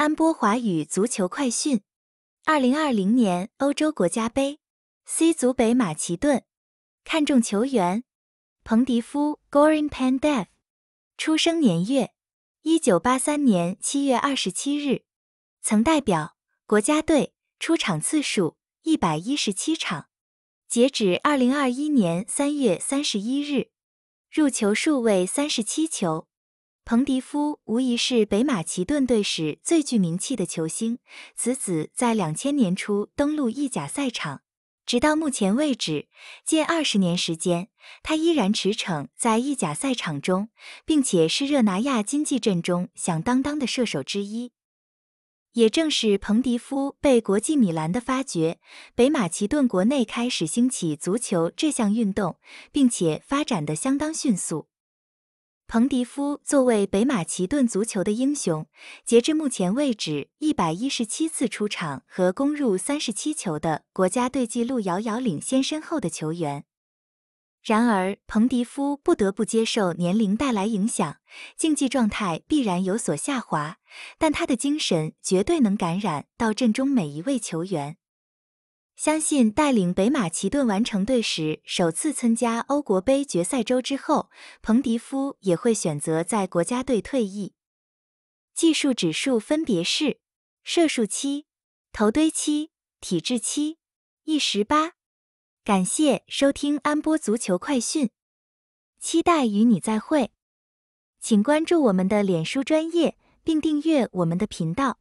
安波华语足球快讯：二零二零年欧洲国家杯，C 组北马其顿看中球员彭迪夫 （Goran Pandev），出生年月一九八三年七月二十七日，曾代表国家队出场次数一百一十七场，截止二零二一年三月三十一日，入球数为三十七球。彭迪夫无疑是北马其顿队史最具名气的球星。此子在两千年初登陆意甲赛场，直到目前为止，近二十年时间，他依然驰骋在意甲赛场中，并且是热那亚金济阵中响当当的射手之一。也正是彭迪夫被国际米兰的发掘，北马其顿国内开始兴起足球这项运动，并且发展的相当迅速。彭迪夫作为北马其顿足球的英雄，截至目前为止，一百一十七次出场和攻入三十七球的国家队纪录遥遥领先，身后的球员。然而，彭迪夫不得不接受年龄带来影响，竞技状态必然有所下滑，但他的精神绝对能感染到阵中每一位球员。相信带领北马其顿完成队史首次参加欧国杯决赛周之后，彭迪夫也会选择在国家队退役。技术指数分别是：射术七，头堆七，体质七，一十八。感谢收听安波足球快讯，期待与你再会。请关注我们的脸书专业，并订阅我们的频道。